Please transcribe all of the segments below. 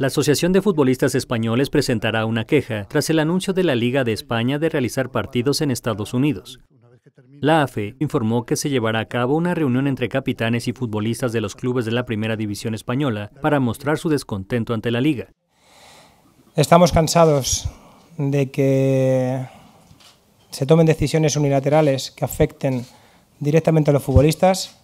La Asociación de Futbolistas Españoles presentará una queja tras el anuncio de la Liga de España de realizar partidos en Estados Unidos. La AFE informó que se llevará a cabo una reunión entre capitanes y futbolistas de los clubes de la Primera División Española para mostrar su descontento ante la liga. Estamos cansados de que se tomen decisiones unilaterales que afecten directamente a los futbolistas.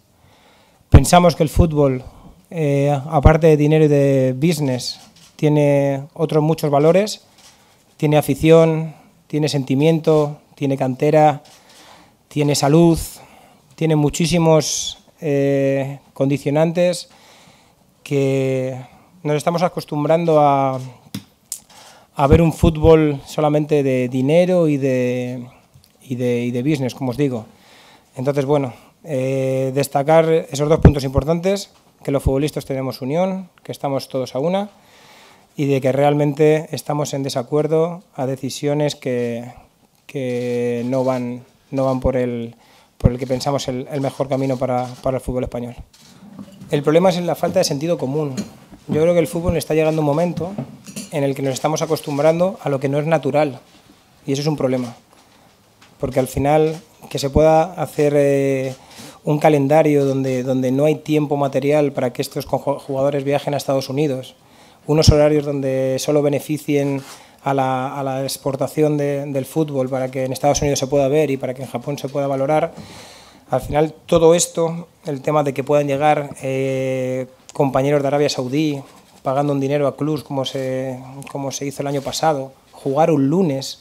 Pensamos que el fútbol, eh, aparte de dinero y de business, tiene otros muchos valores, tiene afición, tiene sentimiento, tiene cantera, tiene salud, tiene muchísimos eh, condicionantes que nos estamos acostumbrando a, ver un fútbol solamente de dinero y de, y de, y de business, como os digo. Entonces, bueno, eh, destacar esos dos puntos importantes, que los futbolistas tenemos unión, que estamos todos a una y de que realmente estamos en desacuerdo a decisiones que, no van, no van por, el, por el que pensamos el, mejor camino para, el fútbol español. El problema es la falta de sentido común. Yo creo que el fútbol está llegando un momento en el que nos estamos acostumbrando a lo que no es natural y eso es un problema. Porque al final que se pueda hacer eh, un calendario donde, donde no hay tiempo material para que estos jugadores viajen a Estados Unidos, unos horarios donde solo beneficien a la, exportación del fútbol para que en Estados Unidos se pueda ver y para que en Japón se pueda valorar. Al final, todo esto, el tema de que puedan llegar eh, compañeros de Arabia Saudí pagando un dinero a clubs como se, como se hizo el año pasado, jugar un lunes,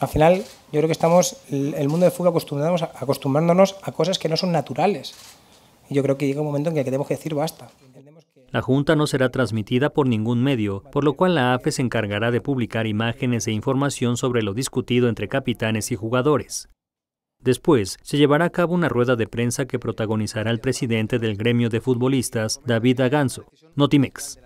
al final yo creo que estamos, el mundo del fútbol acostumbrándonos, acostumbrándonos a cosas que no son naturales. Y yo creo que llega un momento en que tenemos que decir basta. La junta no será transmitida por ningún medio, por lo cual la AFE se encargará de publicar imágenes e información sobre lo discutido entre capitanes y jugadores. Después, se llevará a cabo una rueda de prensa que protagonizará el presidente del gremio de futbolistas, David Aganzo, Notimex.